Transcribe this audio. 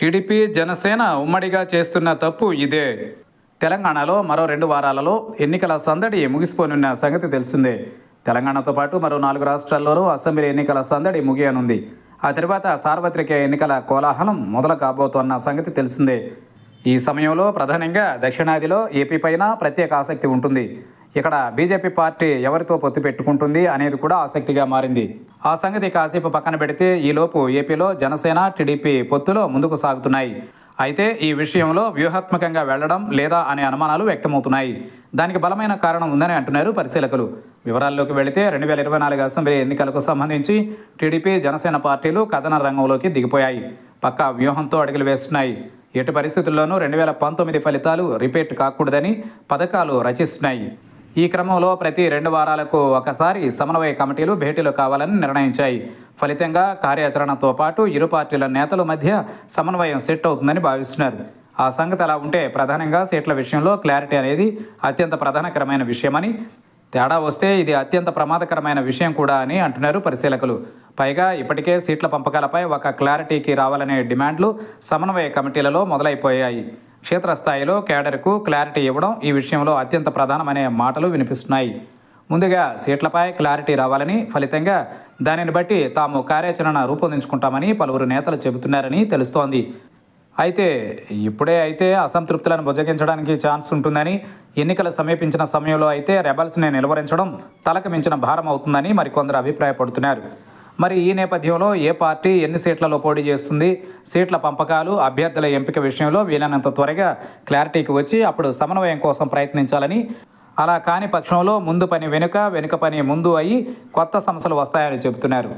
TDP Janasena ఉమ్మడిగా చేస్తున్న తప్పు ఇదే తెలంగాణలో మరో రెండు వారాలలో ఎన్నికల సందడి ముగిసిపోనున్న సంగతి తెలిసిందే తెలంగాణతో పాటు మరో నాలుగు రాష్ట్రాల్లోనూ అసెంబ్లీ ఎన్నికల సందడి ముగియనుంది ఆ తర్వాత సార్వత్రిక ఎన్నికల కోలాహలం మొదలు కాబోతోన్న సంగతి తెలిసిందే ఈ సమయంలో ప్రధానంగా దక్షిణాదిలో ఏపీ పైన ప్రత్యేక ఆసక్తి ఉంటుంది ఇక్కడ బీజేపీ పార్టీ ఎవరితో పొత్తు పెట్టుకుంటుంది అనేది కూడా ఆసక్తిగా మారింది ఆ సంగతి కాసేపు పక్కన పెడితే ఈలోపు ఏపీలో జనసేన టీడీపీ పొత్తులో ముందుకు సాగుతున్నాయి అయితే ఈ విషయంలో వ్యూహాత్మకంగా వెళ్లడం లేదా అనే అనుమానాలు వ్యక్తమవుతున్నాయి దానికి బలమైన కారణం ఉందని అంటున్నారు పరిశీలకులు వివరాల్లోకి వెళితే రెండు వేల ఇరవై నాలుగు అసెంబ్లీ ఎన్నికలకు సంబంధించి టీడీపీ జనసేన పార్టీలు కథన రంగంలోకి దిగిపోయాయి పక్కా వ్యూహంతో అడుగులు వేస్తున్నాయి ఎటు పరిస్థితుల్లోనూ రెండు వేల పంతొమ్మిది ఫలితాలు రిపీట్ కాకూడదని పథకాలు రచిస్తున్నాయి ఈ క్రమంలో ప్రతి రెండు వారాలకు ఒకసారి సమన్వయ కమిటీలు భేటీలు కావాలని నిర్ణయించాయి ఫలితంగా కార్యాచరణతో పాటు ఇరు పార్టీల నేతల మధ్య సమన్వయం సెట్ అవుతుందని భావిస్తున్నారు ఆ సంగతి అలా ఉంటే ప్రధానంగా సీట్ల విషయంలో క్లారిటీ అనేది అత్యంత ప్రధానకరమైన విషయమని తేడా వస్తే ఇది అత్యంత ప్రమాదకరమైన విషయం కూడా అని అంటున్నారు పరిశీలకులు పైగా ఇప్పటికే సీట్ల పంపకాలపై ఒక క్లారిటీకి రావాలనే డిమాండ్లు సమన్వయ కమిటీలలో మొదలైపోయాయి క్షేత్రస్థాయిలో కేడర్కు క్లారిటీ ఇవ్వడం ఈ విషయంలో అత్యంత ప్రధానమనే మాటలు వినిపిస్తున్నాయి ముందుగా సీట్లపై క్లారిటీ రావాలని ఫలితంగా దానిని బట్టి తాము కార్యాచరణ రూపొందించుకుంటామని పలువురు నేతలు చెబుతున్నారని తెలుస్తోంది అయితే ఇప్పుడే అయితే అసంతృప్తులను బుజ్జగించడానికి ఛాన్స్ ఉంటుందని ఎన్నికలు సమీపించిన సమయంలో అయితే రెబల్స్ని నిలువరించడం తలకు మించిన భారం అవుతుందని మరికొందరు అభిప్రాయపడుతున్నారు మరి ఈ నేపథ్యంలో ఏ పార్టీ ఎన్ని సీట్లలో పోటీ చేస్తుంది సీట్ల పంపకాలు అభ్యర్థుల ఎంపిక విషయంలో వీలైనంత త్వరగా క్లారిటీకి వచ్చి అప్పుడు సమన్వయం కోసం ప్రయత్నించాలని అలా కాని పక్షంలో ముందు పని వెనుక వెనుక పని ముందు అయి కొత్త సమస్యలు వస్తాయని చెబుతున్నారు